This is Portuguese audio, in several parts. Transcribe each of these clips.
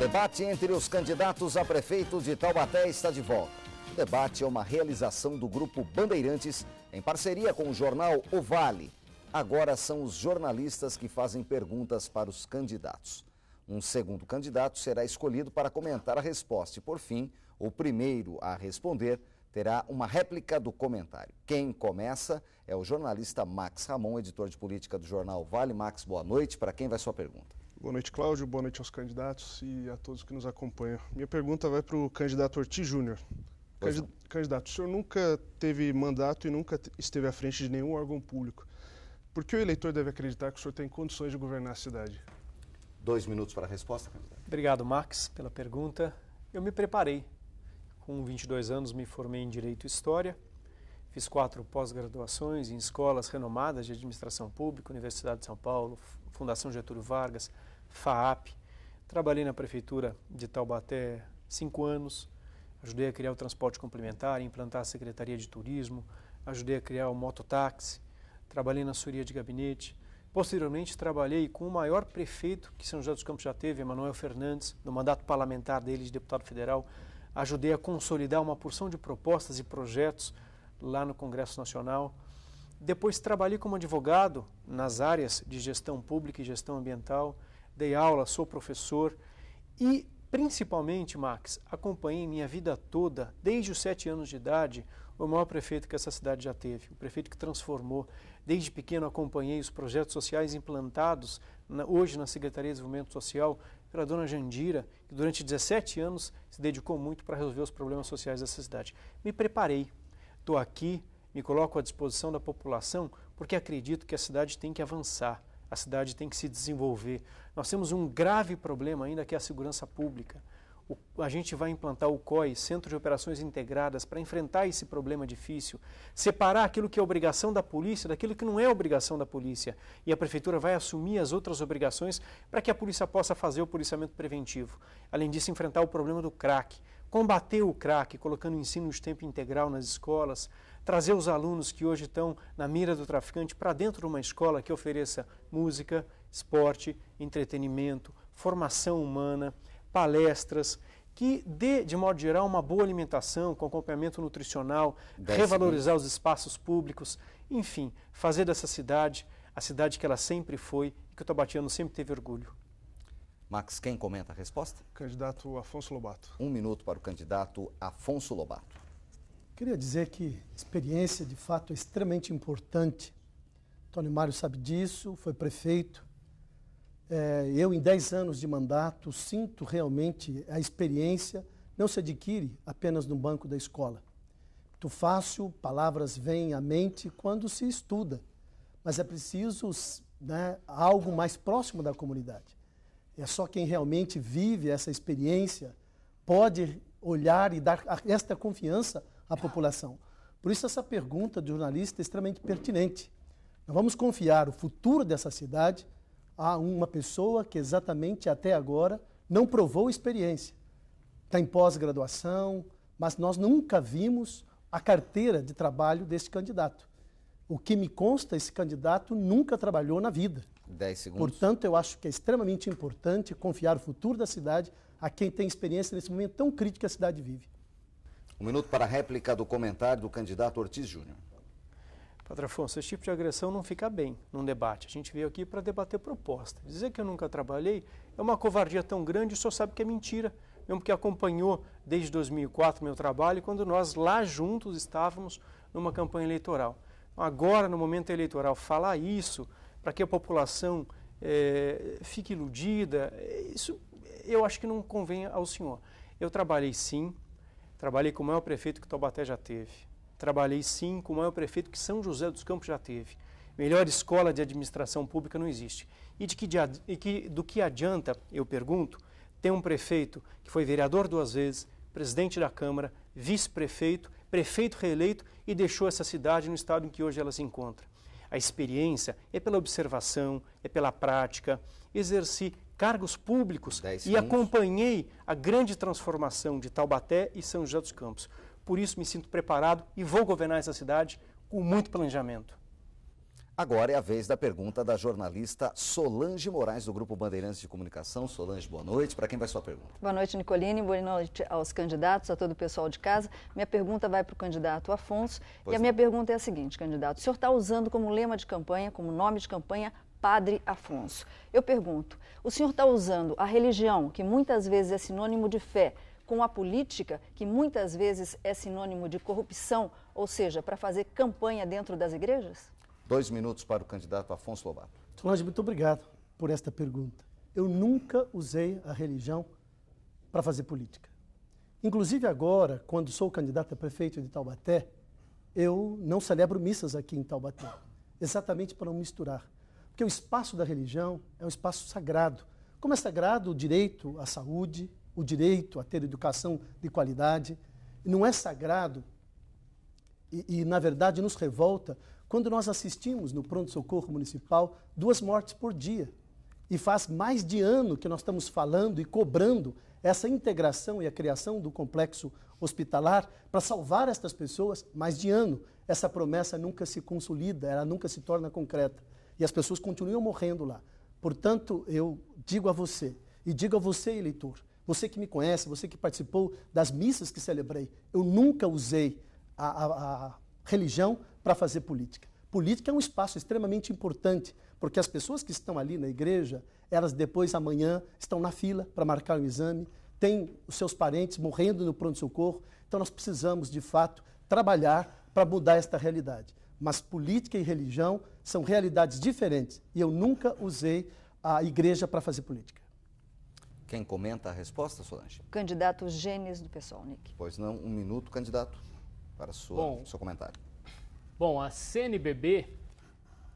debate entre os candidatos a prefeito de Taubaté está de volta. O debate é uma realização do grupo Bandeirantes em parceria com o jornal O Vale. Agora são os jornalistas que fazem perguntas para os candidatos. Um segundo candidato será escolhido para comentar a resposta e, por fim, o primeiro a responder terá uma réplica do comentário. Quem começa é o jornalista Max Ramon, editor de política do jornal Vale. Max, boa noite. Para quem vai sua pergunta? Boa noite, Cláudio. Boa noite aos candidatos e a todos que nos acompanham. Minha pergunta vai para o candidato Ortiz Júnior. Candid candidato, o senhor nunca teve mandato e nunca esteve à frente de nenhum órgão público. Por que o eleitor deve acreditar que o senhor tem condições de governar a cidade? Dois minutos para a resposta, candidato. Obrigado, Max, pela pergunta. Eu me preparei. Com 22 anos, me formei em Direito e História. Fiz quatro pós-graduações em escolas renomadas de administração pública, Universidade de São Paulo, Fundação Getúlio Vargas, FAAP. Trabalhei na prefeitura de Taubaté cinco anos, ajudei a criar o transporte complementar, implantar a Secretaria de Turismo, ajudei a criar o mototáxi, trabalhei na suria de gabinete. Posteriormente, trabalhei com o maior prefeito que São José dos Campos já teve, Emanuel Fernandes, no mandato parlamentar dele de deputado federal. Ajudei a consolidar uma porção de propostas e projetos lá no Congresso Nacional. Depois, trabalhei como advogado nas áreas de gestão pública e gestão ambiental dei aula, sou professor e, principalmente, Max, acompanhei minha vida toda, desde os sete anos de idade, o maior prefeito que essa cidade já teve, o prefeito que transformou. Desde pequeno acompanhei os projetos sociais implantados na, hoje na Secretaria de Desenvolvimento Social pela dona Jandira, que durante 17 anos se dedicou muito para resolver os problemas sociais dessa cidade. Me preparei, estou aqui, me coloco à disposição da população porque acredito que a cidade tem que avançar. A cidade tem que se desenvolver. Nós temos um grave problema ainda que é a segurança pública. O, a gente vai implantar o COI, Centro de Operações Integradas, para enfrentar esse problema difícil, separar aquilo que é obrigação da polícia daquilo que não é obrigação da polícia. E a prefeitura vai assumir as outras obrigações para que a polícia possa fazer o policiamento preventivo. Além disso, enfrentar o problema do crack combater o crack, colocando o ensino de tempo integral nas escolas, trazer os alunos que hoje estão na mira do traficante para dentro de uma escola que ofereça música, esporte, entretenimento, formação humana, palestras, que dê, de modo geral, uma boa alimentação, com acompanhamento nutricional, revalorizar os espaços públicos, enfim, fazer dessa cidade a cidade que ela sempre foi e que o Tabatiano sempre teve orgulho. Max, quem comenta a resposta? Candidato Afonso Lobato. Um minuto para o candidato Afonso Lobato. Queria dizer que experiência, de fato, é extremamente importante. Tony Mário sabe disso, foi prefeito. É, eu, em 10 anos de mandato, sinto realmente a experiência não se adquire apenas no banco da escola. Muito fácil, palavras vêm à mente quando se estuda, mas é preciso né, algo mais próximo da comunidade. É só quem realmente vive essa experiência pode olhar e dar esta confiança à população. Por isso, essa pergunta do jornalista é extremamente pertinente. Nós vamos confiar o futuro dessa cidade a uma pessoa que exatamente até agora não provou experiência. Está em pós-graduação, mas nós nunca vimos a carteira de trabalho desse candidato. O que me consta, esse candidato nunca trabalhou na vida. 10 segundos. Portanto, eu acho que é extremamente importante confiar o futuro da cidade a quem tem experiência nesse momento tão crítico que a cidade vive. Um minuto para a réplica do comentário do candidato Ortiz Júnior. Padre Afonso, esse tipo de agressão não fica bem num debate. A gente veio aqui para debater proposta. Dizer que eu nunca trabalhei é uma covardia tão grande, só sabe que é mentira. Mesmo que acompanhou desde 2004 meu trabalho, quando nós lá juntos estávamos numa campanha eleitoral. Então, agora, no momento eleitoral, falar isso para que a população é, fique iludida, eh, isso eu acho que não convém ao senhor. Eu trabalhei sim, trabalhei com o maior prefeito que Taubaté já teve, trabalhei sim com o maior prefeito que São José dos Campos já teve. Melhor escola de administração pública não existe. E, de que, de, e que, do que adianta, eu pergunto, ter um prefeito que foi vereador duas vezes, presidente da Câmara, vice-prefeito, prefeito reeleito e deixou essa cidade no estado em que hoje ela se encontra? A experiência é pela observação, é pela prática. Exerci cargos públicos e acompanhei a grande transformação de Taubaté e São José dos Campos. Por isso me sinto preparado e vou governar essa cidade com muito planejamento. Agora é a vez da pergunta da jornalista Solange Moraes, do Grupo Bandeirantes de Comunicação. Solange, boa noite. Para quem vai sua pergunta? Boa noite, Nicolini. Boa noite aos candidatos, a todo o pessoal de casa. Minha pergunta vai para o candidato Afonso. Pois e a minha é. pergunta é a seguinte, candidato. O senhor está usando como lema de campanha, como nome de campanha, Padre Afonso. Eu pergunto, o senhor está usando a religião, que muitas vezes é sinônimo de fé, com a política, que muitas vezes é sinônimo de corrupção, ou seja, para fazer campanha dentro das igrejas? Dois minutos para o candidato Afonso Lobato. Solange, muito obrigado por esta pergunta. Eu nunca usei a religião para fazer política. Inclusive agora, quando sou candidato a prefeito de Taubaté, eu não celebro missas aqui em Taubaté, exatamente para não misturar. Porque o espaço da religião é um espaço sagrado. Como é sagrado o direito à saúde, o direito a ter educação de qualidade, não é sagrado, e, e na verdade nos revolta quando nós assistimos no pronto-socorro municipal duas mortes por dia. E faz mais de ano que nós estamos falando e cobrando essa integração e a criação do complexo hospitalar para salvar estas pessoas, mais de ano. Essa promessa nunca se consolida, ela nunca se torna concreta. E as pessoas continuam morrendo lá. Portanto, eu digo a você, e digo a você, eleitor, você que me conhece, você que participou das missas que celebrei, eu nunca usei a, a, a religião para fazer política. Política é um espaço extremamente importante, porque as pessoas que estão ali na igreja, elas depois amanhã estão na fila para marcar o exame, têm os seus parentes morrendo no pronto-socorro. Então nós precisamos, de fato, trabalhar para mudar esta realidade. Mas política e religião são realidades diferentes e eu nunca usei a igreja para fazer política. Quem comenta a resposta, Solange? candidato Gênesis do pessoal, Nick. Pois não, um minuto, candidato, para sua, Bom, seu comentário. Bom, a CNBB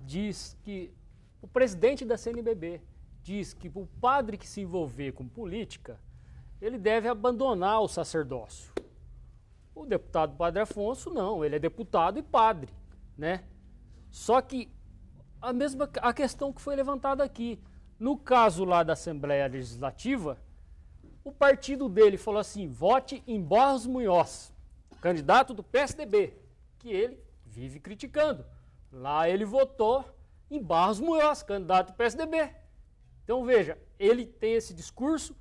diz que o presidente da CNBB diz que o padre que se envolver com política, ele deve abandonar o sacerdócio. O deputado Padre Afonso não, ele é deputado e padre, né? Só que a mesma a questão que foi levantada aqui, no caso lá da Assembleia Legislativa, o partido dele falou assim: vote em borros Munhoz, candidato do PSDB, que ele vive criticando. Lá ele votou em Barros Munhoz, candidato do PSDB. Então veja, ele tem esse discurso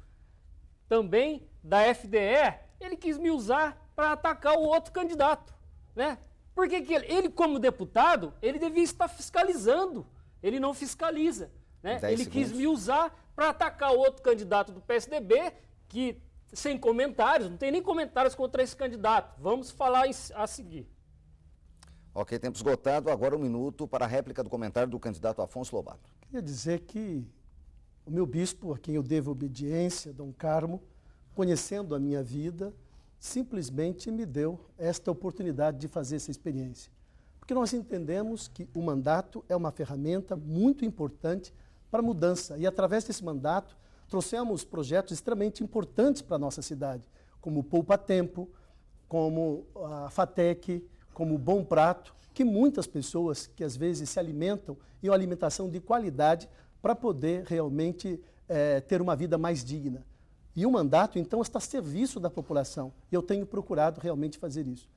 também da FDE, ele quis me usar para atacar o outro candidato, né? Porque que ele, ele, como deputado, ele devia estar fiscalizando, ele não fiscaliza, né? Ele segundos. quis me usar para atacar o outro candidato do PSDB, que sem comentários, não tem nem comentários contra esse candidato. Vamos falar a seguir. Ok, tempo esgotado. Agora um minuto para a réplica do comentário do candidato Afonso Lobato. Queria dizer que o meu bispo, a quem eu devo obediência, Dom Carmo, conhecendo a minha vida, simplesmente me deu esta oportunidade de fazer essa experiência. Porque nós entendemos que o mandato é uma ferramenta muito importante para a mudança. E através desse mandato, trouxemos projetos extremamente importantes para a nossa cidade, como o Poupa Tempo, como a FATEC, como bom prato, que muitas pessoas que às vezes se alimentam e uma alimentação de qualidade para poder realmente é, ter uma vida mais digna. E o mandato, então, está a serviço da população. E eu tenho procurado realmente fazer isso.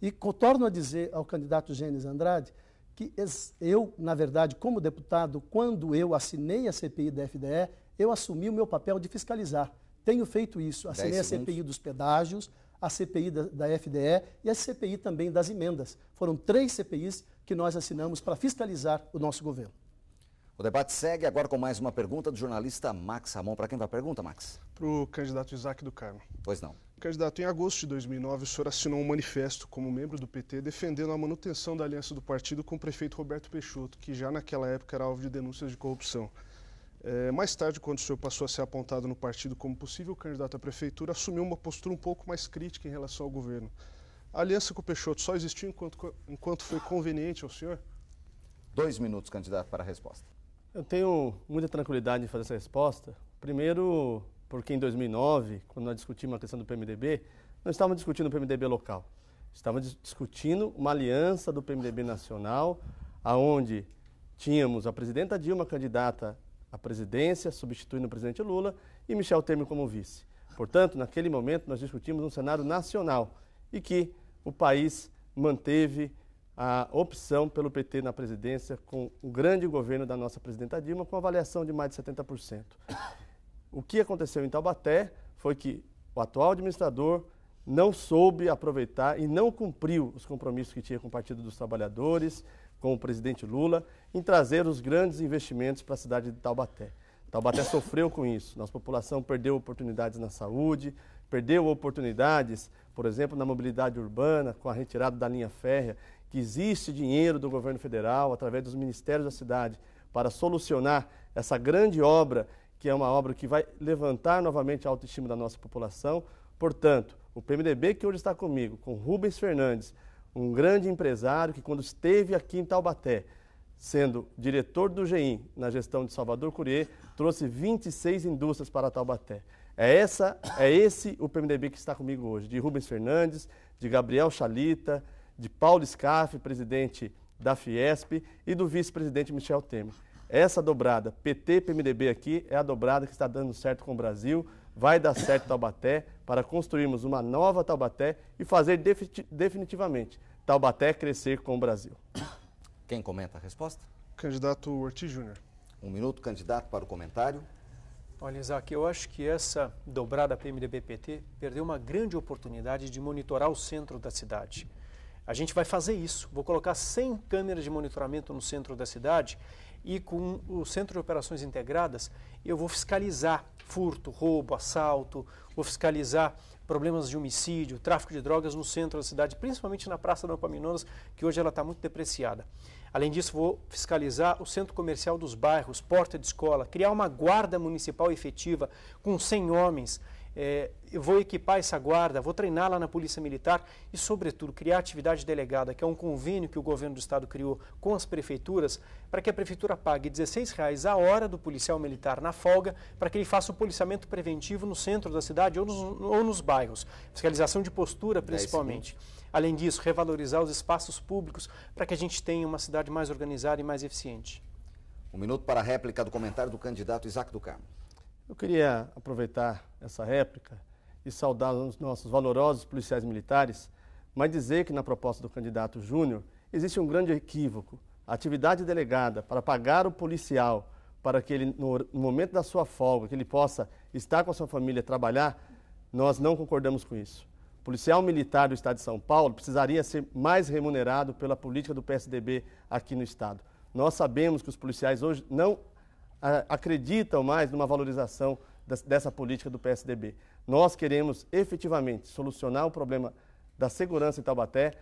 E torno a dizer ao candidato Gênesis Andrade que eu, na verdade, como deputado, quando eu assinei a CPI da FDE, eu assumi o meu papel de fiscalizar. Tenho feito isso. Assinei a CPI dos pedágios, a CPI da, da FDE e a CPI também das emendas. Foram três CPIs que nós assinamos para fiscalizar o nosso governo. O debate segue agora com mais uma pergunta do jornalista Max Ramon. Para quem vai a pergunta, Max? Para o candidato Isaac do Carmo. Pois não. Candidato, em agosto de 2009, o senhor assinou um manifesto como membro do PT defendendo a manutenção da aliança do partido com o prefeito Roberto Peixoto, que já naquela época era alvo de denúncias de corrupção. É, mais tarde, quando o senhor passou a ser apontado no partido como possível candidato à prefeitura, assumiu uma postura um pouco mais crítica em relação ao governo. A aliança com o Peixoto só existiu enquanto, enquanto foi conveniente ao senhor? Dois minutos, candidato, para a resposta. Eu tenho muita tranquilidade em fazer essa resposta. Primeiro, porque em 2009, quando nós discutimos a questão do PMDB, não estávamos discutindo o PMDB local. Estávamos discutindo uma aliança do PMDB nacional, aonde tínhamos a presidenta Dilma candidata a presidência, substituindo o presidente Lula, e Michel Temer como vice. Portanto, naquele momento, nós discutimos um cenário nacional e que o país manteve a opção pelo PT na presidência com o grande governo da nossa presidenta Dilma, com avaliação de mais de 70%. O que aconteceu em Taubaté foi que o atual administrador não soube aproveitar e não cumpriu os compromissos que tinha com o Partido dos Trabalhadores, com o presidente Lula, em trazer os grandes investimentos para a cidade de Taubaté. Taubaté sofreu com isso. Nossa população perdeu oportunidades na saúde, perdeu oportunidades, por exemplo, na mobilidade urbana, com a retirada da linha férrea, que existe dinheiro do governo federal, através dos ministérios da cidade, para solucionar essa grande obra, que é uma obra que vai levantar novamente a autoestima da nossa população. Portanto, o PMDB que hoje está comigo, com Rubens Fernandes, um grande empresário que quando esteve aqui em Taubaté, sendo diretor do GEIM na gestão de Salvador Curier, trouxe 26 indústrias para Taubaté. É, essa, é esse o PMDB que está comigo hoje, de Rubens Fernandes, de Gabriel Chalita, de Paulo Scaff, presidente da Fiesp, e do vice-presidente Michel Temer. Essa dobrada, PT-PMDB aqui, é a dobrada que está dando certo com o Brasil, vai dar certo Taubaté, para construirmos uma nova Taubaté e fazer definitivamente Taubaté crescer com o Brasil. Quem comenta a resposta? Candidato Ortiz Júnior. Um minuto, candidato, para o comentário. Olha, Isaac, eu acho que essa dobrada PMDB-PT perdeu uma grande oportunidade de monitorar o centro da cidade. A gente vai fazer isso. Vou colocar 100 câmeras de monitoramento no centro da cidade e com o Centro de Operações Integradas eu vou fiscalizar furto, roubo, assalto, vou fiscalizar problemas de homicídio, tráfico de drogas no centro da cidade, principalmente na Praça da Opaminonas, que hoje ela está muito depreciada. Além disso, vou fiscalizar o centro comercial dos bairros, porta de escola, criar uma guarda municipal efetiva com 100 homens. É, vou equipar essa guarda, vou treiná-la na Polícia Militar e, sobretudo, criar atividade delegada, que é um convênio que o governo do estado criou com as prefeituras, para que a prefeitura pague R$ 16,00 a hora do policial militar na folga, para que ele faça o policiamento preventivo no centro da cidade ou nos, ou nos bairros. Fiscalização de postura, principalmente. É Além disso, revalorizar os espaços públicos para que a gente tenha uma cidade mais organizada e mais eficiente. Um minuto para a réplica do comentário do candidato Isaac do Carmo. Eu queria aproveitar essa réplica e saudar os nossos valorosos policiais militares, mas dizer que na proposta do candidato Júnior existe um grande equívoco. A atividade delegada para pagar o policial para que ele, no momento da sua folga, que ele possa estar com a sua família, trabalhar, nós não concordamos com isso policial militar do Estado de São Paulo precisaria ser mais remunerado pela política do PSDB aqui no Estado. Nós sabemos que os policiais hoje não acreditam mais numa valorização dessa política do PSDB. Nós queremos efetivamente solucionar o problema da segurança em Taubaté,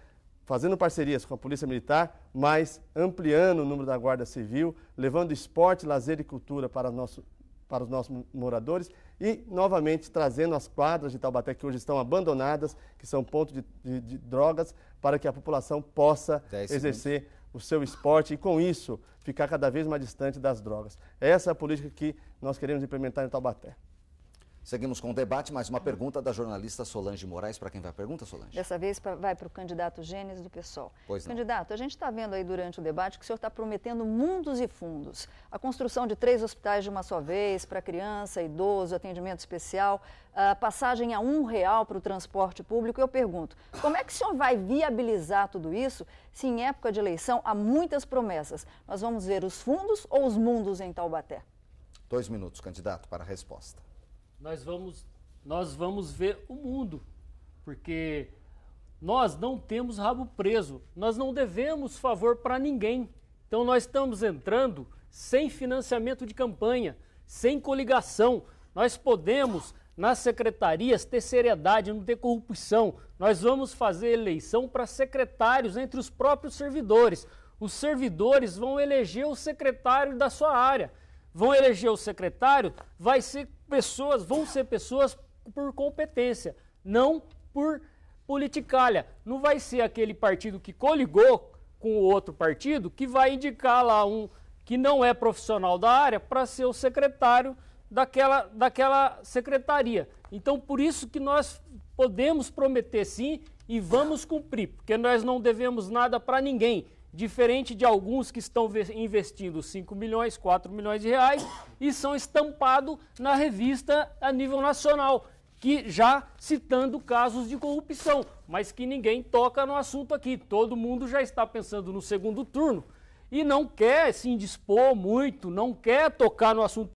fazendo parcerias com a Polícia Militar, mas ampliando o número da Guarda Civil, levando esporte, lazer e cultura para nosso para os nossos moradores e, novamente, trazendo as quadras de Taubaté que hoje estão abandonadas, que são ponto de, de, de drogas, para que a população possa exercer o seu esporte e, com isso, ficar cada vez mais distante das drogas. Essa é a política que nós queremos implementar em Taubaté. Seguimos com o debate, mais uma pergunta da jornalista Solange Moraes. Para quem vai a pergunta, Solange? Dessa vez vai para o candidato Gênesis do PSOL. Pois não. Candidato, a gente está vendo aí durante o debate que o senhor está prometendo mundos e fundos. A construção de três hospitais de uma só vez para criança, idoso, atendimento especial, a passagem a um real para o transporte público. Eu pergunto, como é que o senhor vai viabilizar tudo isso se em época de eleição há muitas promessas? Nós vamos ver os fundos ou os mundos em Taubaté? Dois minutos, candidato, para a resposta nós vamos, nós vamos ver o mundo, porque nós não temos rabo preso, nós não devemos favor para ninguém. Então nós estamos entrando sem financiamento de campanha, sem coligação. Nós podemos nas secretarias ter seriedade, não ter corrupção. Nós vamos fazer eleição para secretários entre os próprios servidores. Os servidores vão eleger o secretário da sua área. Vão eleger o secretário, vai ser pessoas vão ser pessoas por competência, não por politicalha. Não vai ser aquele partido que coligou com o outro partido que vai indicar lá um que não é profissional da área para ser o secretário daquela, daquela secretaria. Então, por isso que nós podemos prometer sim e vamos cumprir, porque nós não devemos nada para ninguém. Diferente de alguns que estão investindo 5 milhões, 4 milhões de reais e são estampados na revista a nível nacional, que já citando casos de corrupção, mas que ninguém toca no assunto aqui. Todo mundo já está pensando no segundo turno e não quer se indispor muito, não quer tocar no assunto